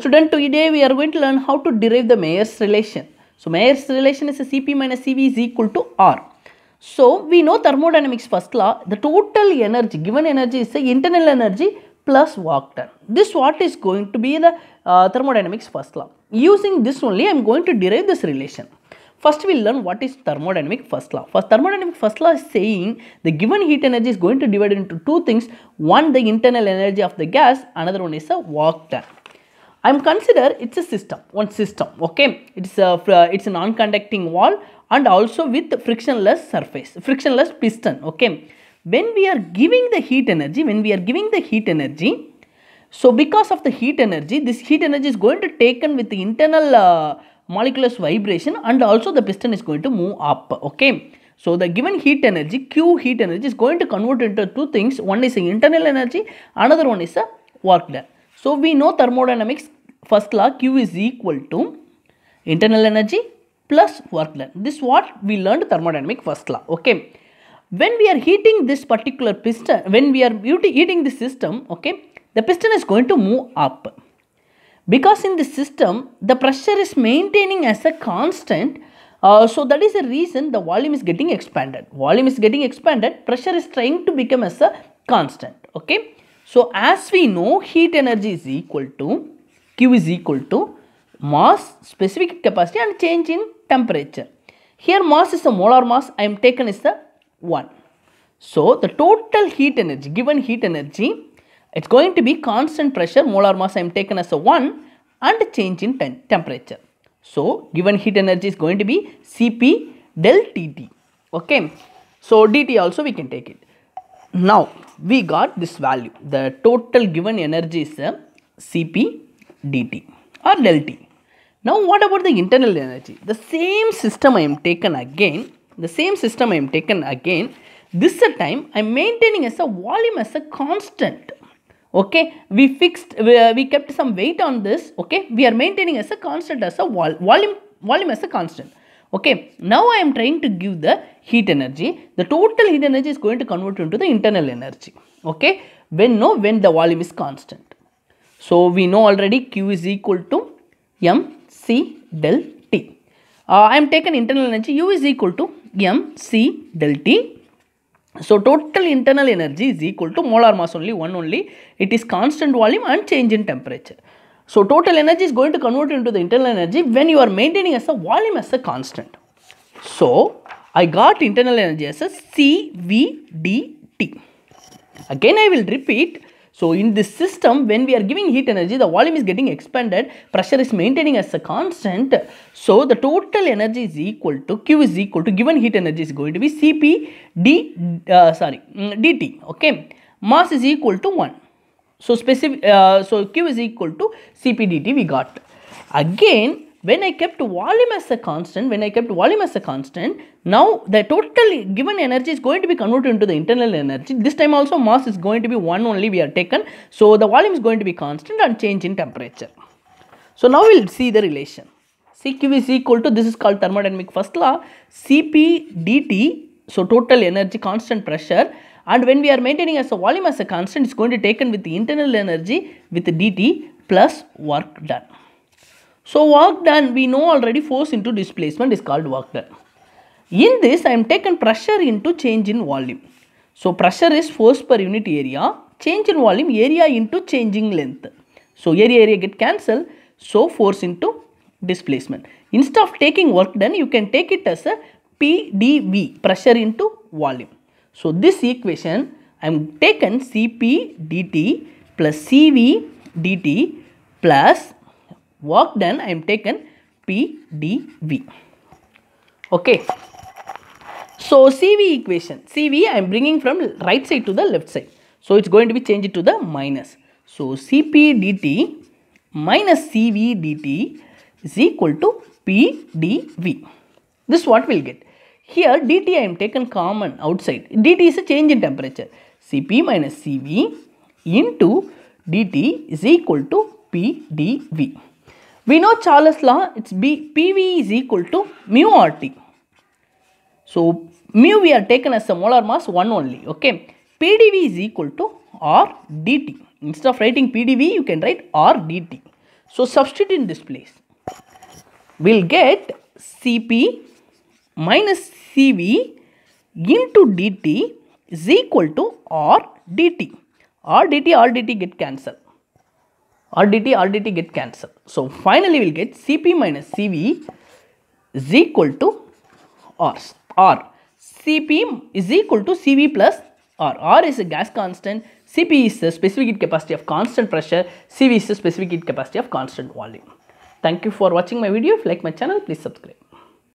Student, today we are going to learn how to derive the Mayer's relation. So, Mayer's relation is a Cp minus Cv is equal to R. So, we know thermodynamics first law, the total energy, given energy is the internal energy plus work done. This what is going to be the uh, thermodynamics first law. Using this only, I am going to derive this relation. First, we learn what is thermodynamic first law. First, thermodynamic first law is saying the given heat energy is going to divide into two things. One, the internal energy of the gas. Another one is the work done. I'm consider it's a system, one system, okay? It's a, it's a non-conducting wall and also with frictionless surface, frictionless piston, okay? When we are giving the heat energy, when we are giving the heat energy, so because of the heat energy, this heat energy is going to taken with the internal uh, vibration and also the piston is going to move up, okay? So the given heat energy, Q heat energy is going to convert into two things. One is the internal energy, another one is the work done. So we know thermodynamics first law Q is equal to internal energy plus work done. This what we learned thermodynamic first law. Okay. When we are heating this particular piston, when we are heating the system, okay, the piston is going to move up. Because in the system, the pressure is maintaining as a constant. Uh, so that is the reason the volume is getting expanded. Volume is getting expanded. Pressure is trying to become as a constant. Okay. So as we know, heat energy is equal to Q is equal to mass, specific capacity and change in temperature. Here mass is the molar mass I am taken is the 1. So the total heat energy, given heat energy, it's going to be constant pressure, molar mass I am taken as a 1 and change in temperature. So given heat energy is going to be Cp del Tt. Okay. So dt also we can take it. Now we got this value. The total given energy is uh, Cp dt or del t. Now what about the internal energy? The same system I am taken again, the same system I am taken again, this time I am maintaining as a volume as a constant. Okay, we fixed, we, uh, we kept some weight on this, okay, we are maintaining as a constant as a vol volume, volume as a constant. Okay, now I am trying to give the heat energy. The total heat energy is going to convert into the internal energy. Okay, when no, when the volume is constant. So we know already Q is equal to mc del t. Uh, I am taken internal energy U is equal to mc del t. So total internal energy is equal to molar mass only, one only. It is constant volume and change in temperature. So total energy is going to convert into the internal energy when you are maintaining as a volume as a constant. So I got internal energy as a c v d t. Again I will repeat so in this system, when we are giving heat energy, the volume is getting expanded, pressure is maintaining as a constant. So the total energy is equal to Q is equal to given heat energy is going to be Cp d uh, sorry mm, dt. Okay, mass is equal to one. So specific uh, so Q is equal to Cp dt we got. Again, when I kept volume as a constant, when I kept volume as a constant, now the total given energy is going to be converted into the internal energy. This time also mass is going to be 1 only we are taken. So, the volume is going to be constant and change in temperature. So, now we will see the relation. CQ is equal to, this is called thermodynamic first law, Cp dT, so total energy, constant pressure and when we are maintaining as a volume as a constant, it's going to be taken with the internal energy with dT plus work done. So work done, we know already force into displacement is called work done. In this, I am taken pressure into change in volume. So pressure is force per unit area, change in volume area into changing length. So area area get cancelled, so force into displacement. Instead of taking work done, you can take it as a PDV, pressure into volume. So this equation, I am taken CP dt plus CV dt plus work done I am taken PDV. Okay. So CV equation, CV I am bringing from right side to the left side. So it's going to be changed to the minus. So CP DT minus CV DT is equal to PDV. This what we'll get. Here DT I am taken common outside. DT is a change in temperature. CP minus CV into DT is equal to PDV. We know Charles' law, it's B, PV is equal to mu RT. So, mu we are taken as the molar mass 1 only, okay. PDV is equal to R dt. Instead of writing PDV, you can write R dt. So, substitute in this place. We will get Cp minus Cv into dt is equal to R dt. R dt, R dt get cancelled. RDT, RDT get cancelled. So finally we'll get CP minus CV is equal to R. R. CP is equal to CV plus R. R is a gas constant, CP is the specific heat capacity of constant pressure, CV is the specific heat capacity of constant volume. Thank you for watching my video. If you like my channel, please subscribe.